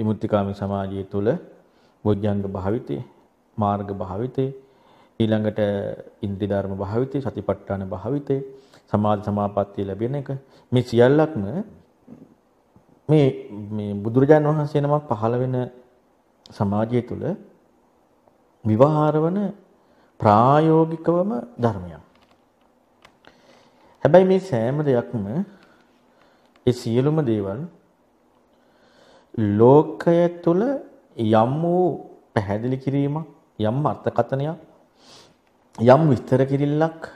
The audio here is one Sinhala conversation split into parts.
විමුක්තිකාමී සමාජය තුළ බොජ්ජංග භාවිතය, මාර්ග භාවිතය, ඊළඟට ඉන්ද්‍රි ධර්ම භාවිතය, සතිපට්ඨාන භාවිතය, සමාධි සමාපත්තිය ලැබෙන එක මේ සියල්ලක්ම මේ මේ බුදුරජාණන් වහන්සේ නමක් පහළ වෙන සමාජය තුළ විවහාරවන ප්‍රායෝගිකවම ධර්මයක්. හැබැයි මේ සෑම දෙයක්ම ඒ සියලුම දේවල් ලෝකය තුල යම් වූ පැහැදිලි කිරීමක් යම් අර්ථකථනයක් යම් විස්තර කිරිල්ලක්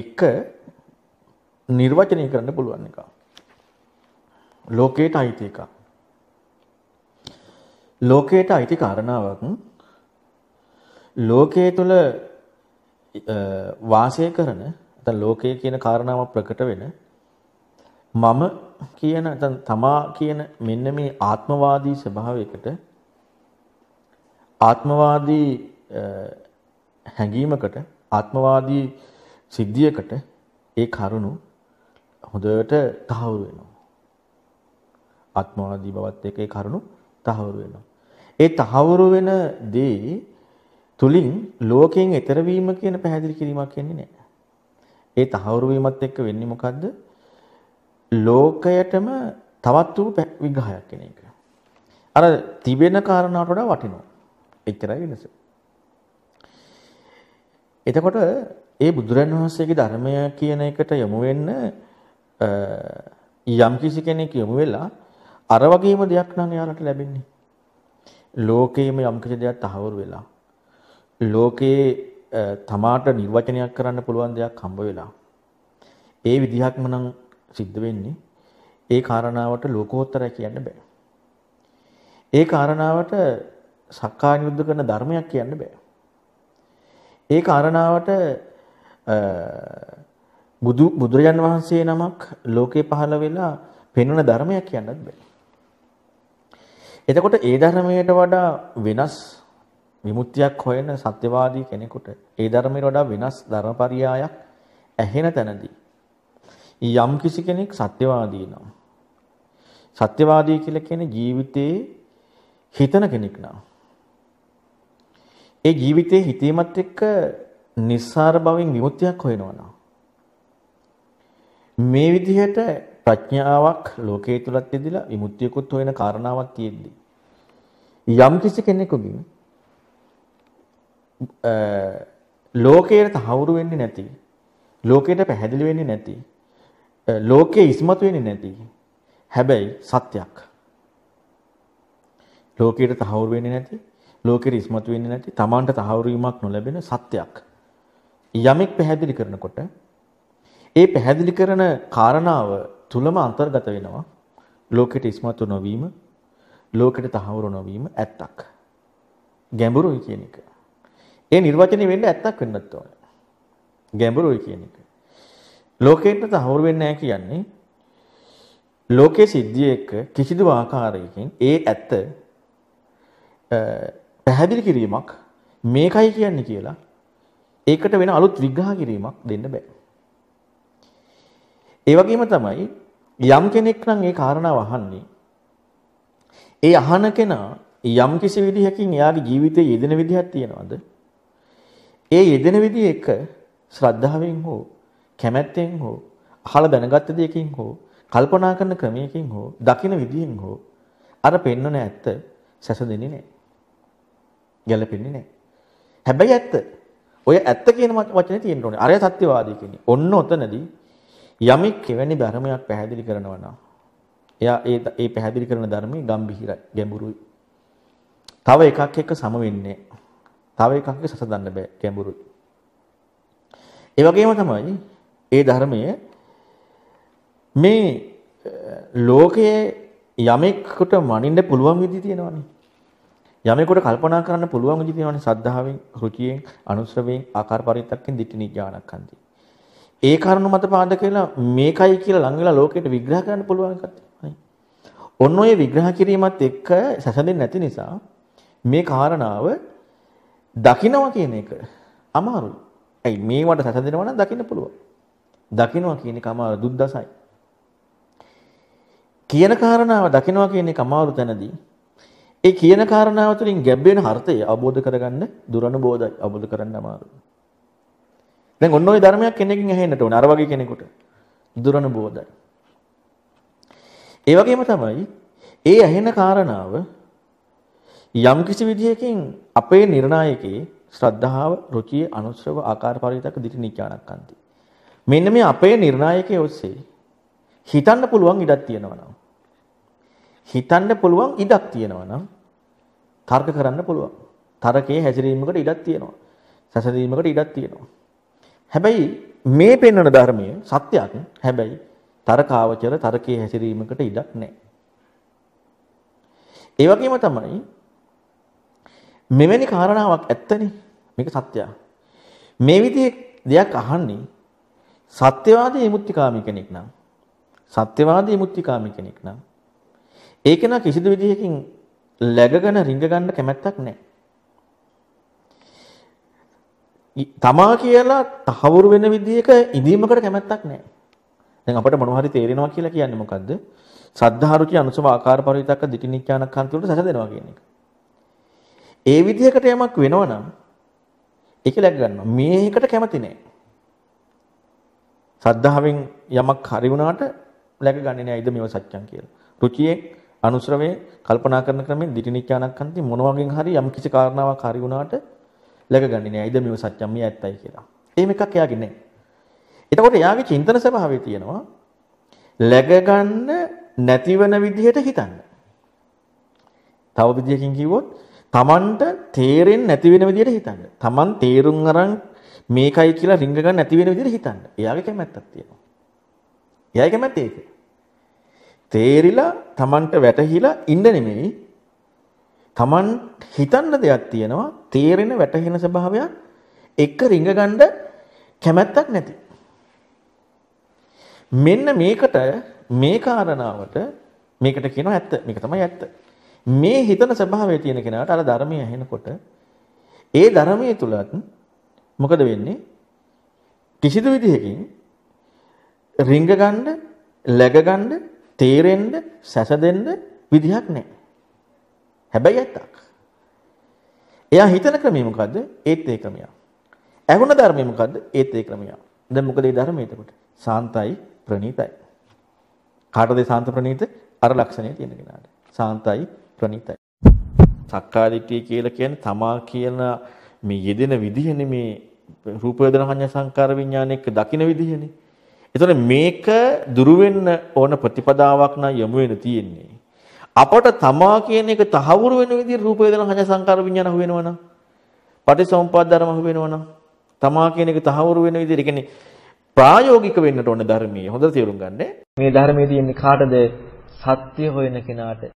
එක නිර්වචනය කරන්න පුළුවන් එක. ලෝකයට අයිති එක. ලෝකයට අයිති කාරණාවක් ලෝකයේ තුල වාසය කරන නැත්නම් ලෝකය කියන කාරණාව ප්‍රකට වෙන මම කියන තමා කියන මෙන්න මේ ආත්මවාදී ස්වභාවයකට ආත්මවාදී හැඟීමකට ආත්මවාදී සිද්ධියකට ඒ කරුණු හොඳට තහවුරු වෙනවා. ආත්මවාදී බවත් එක්ක ඒ කරුණු තහවුරු වෙනවා. ඒ තහවුරු වෙන දේ තුලින් ලෝකයෙන් ඈතර වීම කියන පැහැදිලි කිරීමක් වෙන්නේ නැහැ. ඒ තහවුරු වීමත් එක්ක වෙන්නේ මොකද්ද? ලෝකයටම තවත් වූ විග්‍රහයක් කෙන එක. අර තිබෙන කාරණාවට වඩා වටිනවා. එච්චරයි වෙනස. එතකොට ඒ බුදුරන් වහන්සේගේ ධර්මය කියන එකට යොමු වෙන්න යම් කිසි කෙනෙක් යොමු වෙලා අර වගේම දෙයක් නම් යාලට ලැබෙන්නේ. ලෝකයේම යම් කිසි දෙයක් තහවුරු වෙලා ලෝකයේ තමාට නිර්වචනයක් කරන්න පුළුවන් දෙයක් හම්බ වෙලා ඒ විදිහක්ම නම් සිද්ධ වෙන්නේ ඒ කාරණාවට ලෝකෝත්තරයි කියන්න බෑ. ඒ කාරණාවට සක්කාය යුද්ධ කරන ධර්මයක් කියන්න බෑ. ඒ කාරණාවට බුදු බුදුරජාන් වහන්සේ නමක් ලෝකේ පහළ වෙලා පෙන්වන ධර්මයක් කියන්නත් බෑ. එතකොට ඒ ධර්මයට වඩා වෙනස් විමුක්තියක් හොයන සත්‍යවාදී කෙනෙකුට ඒ ධර්මයට වඩා වෙනස් ධර්මපරියායක් ඇහෙන තැනදී යම් කිසි කෙනෙක් සත්‍යවාදී නම් සත්‍යවාදී කියලා කියන්නේ ජීවිතේ හිතන කෙනෙක් නම් ඒ ජීවිතේ හිතීමත් එක්ක නිස්සාර භවෙන් විමුක්තියක් හොයනවා නම් මේ විදිහට ප්‍රඥාවක් ලෝකයේ තුලත් තියදලා විමුක්තියකුත් හොයන කාරණාවක් තියෙද්දි යම් කිසි කෙනෙකුගෙන් ලෝකයට තහවුරු වෙන්නේ නැති ලෝකයට පැහැදිලි වෙන්නේ නැති ලෝකයේ ඉස්මතු වෙන්නේ නැති. හැබැයි සත්‍යයක්. ලෝකයට තහවුරු වෙන්නේ නැති, ලෝකෙට ඉස්මතු වෙන්නේ නැති, Tamanට තහවුරු වීමක් නොලැබෙන සත්‍යයක්. යමෙක් පැහැදිලි කරනකොට ඒ පැහැදිලි කරන කාරණාව තුලම අන්තර්ගත වෙනවා ලෝකෙට ඉස්මතු නොවීම, ලෝකෙට තහවුරු නොවීම ඇත්තක්. ගැඹුරුයි කියන එක. ඒ නිර්වචනය වෙන්න ඇත්තක් වෙන්නත් ඕනේ. ගැඹුරුයි කියන එක. ලෝකයට තහවුරු වෙන්නේ නැහැ කියන්නේ ලෝකයේ සිද්ධිය එක්ක කිසිදු ආකාරයකින් ඒ ඇත්ත පැහැදිලි කිරීමක් මේකයි කියන්නේ කියලා ඒකට වෙන අලුත් විග්‍රහ කිරීමක් දෙන්න බෑ. ඒ වගේම තමයි යම් කෙනෙක් නම් ඒ කාරණාව අහන්නේ ඒ අහන කෙනා යම් කිසි විදිහකින් එයාගේ ජීවිතයේ යෙදෙන විදිහක් තියනවාද? ඒ යෙදෙන විදිහ එක ශ්‍රද්ධාවෙන් හෝ කැමැත්තෙන් හෝ අහලා දැනගත්ත දෙයකින් හෝ කල්පනා කරන ක්‍රමයකින් හෝ දකින විදියෙන් හෝ අර පෙන්වන ඇත්ත සැසඳෙන්නේ නැහැ. ගැළපෙන්නේ නැහැ. හැබැයි ඇත්ත ඔය ඇත්ත කියන වචනේ තියෙන්න ඕනේ. අරය සත්‍යවාදී කියන්නේ. ඔන්න ඔතනදී යමෙක් කෙවැනි ධර්මයක් පැහැදිලි කරනවා නම් එයා ඒ ඒ පැහැදිලි කරන ධර්මයේ ගැඹිරයි, ගැඹුරුයි. තව එකක් එක්ක සම වෙන්නේ. තව එකක් එක්ක සසඳන්න බෑ, ගැඹුරුයි. ඒ වගේම තමයි ඒ ධර්මයේ මේ ලෝකයේ යමෙකුට මනින්න පුළුවන් විදි තියෙනවනේ. යමෙකුට කල්පනා කරන්න පුළුවන් විදි තියෙනවනේ සද්ධාවෙන්, ෘචියෙන්, අනුශ්‍රවයෙන්, ආකාර පරිත්තක්ෙන් දිට්ඨි නිඥානක්ඛන්ති. ඒ කරුණ මත පාදක වෙලා මේකයි කියලා ලඟ වෙලා ලෝකයට විග්‍රහ කරන්න පුළුවන් එකක් තමයි. ඔන්න ඔය විග්‍රහ කිරීමත් එක්ක සැසඳෙන්නේ නැති නිසා මේ කාරණාව දකිනවා කියන එක අමාරුයි. ඇයි මේ වට සැසඳෙනවා නම් දකින්න පුළුවන්. දකිනවා කියන එක අමාරු දුද්දසයි. කියන කාරණාව දකිනවා කියන එක අමාරු තැනදී ඒ කියන කාරණාව තුළින් ගැබ් වෙන අර්ථය අවබෝධ කරගන්න දුරනුබෝධයි අවබෝධ කරගන්න අමාරුයි. දැන් ඔන්න ඔය ධර්මයක් කෙනෙක්ගෙන් ඇහෙන්නට ඕන අර වගේ කෙනෙකුට දුරනුබෝධයි. ඒ වගේම තමයි ඒ ඇහෙන කාරණාව යම් කිසි විදිහකින් අපේ නිර්ණායකේ ශ්‍රද්ධාව, රුචිය, අනුශ්‍රව, ආකාර පරිවිතක දිටි නිඥානක් අන්ති. මෙන්න මේ අපේ නිර්ණායකයේ ඔස්සේ හිතන්න පුළුවන් ඉඩක් තියෙනවා නම් හිතන්න පුළුවන් ඉඩක් තියෙනවා නම් තර්ක කරන්න පුළුවන්. තරකයේ හැසිරීමකට ඉඩක් තියෙනවා. සැසඳීමකට ඉඩක් තියෙනවා. හැබැයි මේ පෙන්වන ධර්මය සත්‍යයක්. හැබැයි තරකාවචර තරකයේ හැසිරීමකට ඉඩක් නැහැ. ඒ වගේම තමයි මෙවැනි කාරණාවක් ඇත්තනේ. මේක සත්‍යයක්. මේ විදිහේ දෙයක් අහන්නේ සත්‍යවාදී විමුක්තිකාමී කෙනෙක් නම් සත්‍යවාදී විමුක්තිකාමී කෙනෙක් නම් ඒක නා කිසිදු විදිහකින් läගගෙන රිංග ගන්න කැමැත්තක් නැහැ. තමා කියලා තහවුරු වෙන විදිහක ඉඳීමකට කැමැත්තක් නැහැ. දැන් අපිට මොනවා හරි තේරෙනවා කියලා කියන්නේ මොකද්ද? සද්ධාරුචි අනුසව ආකාර පරිවිතක්ක දිටිනිඥානකාන්ති වලට සැසඳෙනවා කියන එක. ඒ විදිහකට යමක් වෙනවනම් ඒක läග ගන්නවා. මේකට කැමති නැහැ. සද්ධාවෙන් යමක් හරි වුණාට ලැබ ගන්නේ නෑ ඉද මේව සත්‍යං කියලා. ෘචියේ අනුශ්‍රවයේ කල්පනා කරන ක්‍රමෙන් දිටිනිච්ඡානක්ඛන්ති මොන වගේ හරි යම් කිසි කාරණාවක් හරි වුණාට ලැබ ගන්නේ නෑ ඉද මේව සත්‍යං මේ ඇත්තයි කියලා. එහෙම එකක් එයාගේ නෑ. එතකොට එයාගේ චින්තන ස්වභාවය තියෙනවා ලැබ ගන්න නැතිවන විදිහට හිතන්න. තව විදිහකින් කිව්වොත් තමන්ට තේරෙන්නේ නැති වෙන විදිහට හිතන්න. තමන් තේරුම් අරන් මේකයි කියලා රිංග ගන්න නැති වෙන විදිහට හිතන්න. එයාගේ කැමැත්තක් තියෙනවා. එයාගේ කැමැත්ත ඒක. තේරිලා Tamanට වැටහිලා ඉන්න නෙමෙයි. Taman හිතන්න දෙයක් තියෙනවා. තේරෙන වැටහෙන ස්වභාවයක් එක රිංග ගන්න කැමැත්තක් නැති. මෙන්න මේකට මේ කාරණාවට මේකට කියනවා ඇත්ත. මේක තමයි ඇත්ත. මේ හිතන ස්වභාවය තියෙන කෙනාට අර ධර්මය ඇහෙනකොට ඒ ධර්මයේ තුලත් මොකද වෙන්නේ? කිසිදු විදිහකින් රිංග ගන්න, läග ගන්න, තේරෙන්න, සැසදෙන්න විදිහක් නැහැ. හැබැයි ඇත්තක්. එයා හිතන ක්‍රමය මොකද්ද? ඒත් ඒ ක්‍රමය. ඇහුණ ධර්මය මොකද්ද? ඒත් ඒ ක්‍රමය. දැන් මොකද ඒ ධර්මය එතකොට? සාන්තයි ප්‍රණීතයි. කාටද සාන්ත ප්‍රණීත? අර ලක්ෂණය තියෙන කෙනාට. සාන්තයි ප්‍රණීතයි. සක්කාදිට්ඨිය කියලා කියන්නේ තමා කියන මේ යෙදෙන විදිහනේ මේ රූප වේදනා සංඥා සංකාර විඥාන එක්ක දකින විදිහනේ. එතකොට මේක දුරු වෙන්න ඕන ප්‍රතිපදාවක් නා යමු වෙන තියෙන්නේ. අපට තමා කියන එක තහවුරු වෙන විදිහ රූප වේදනා සංඥා සංකාර විඥාන හු වෙනවනම් පටිසමුපාද ධර්ම හු වෙනවනම් තමා කියන එක තහවුරු වෙන විදිහ කියන්නේ ප්‍රායෝගික වෙන්නට ඕන ධර්මයේ හොඳට තේරුම් ගන්න. මේ ධර්මයේ තියෙන්නේ කාටද? සත්‍ය හොයන කෙනාට.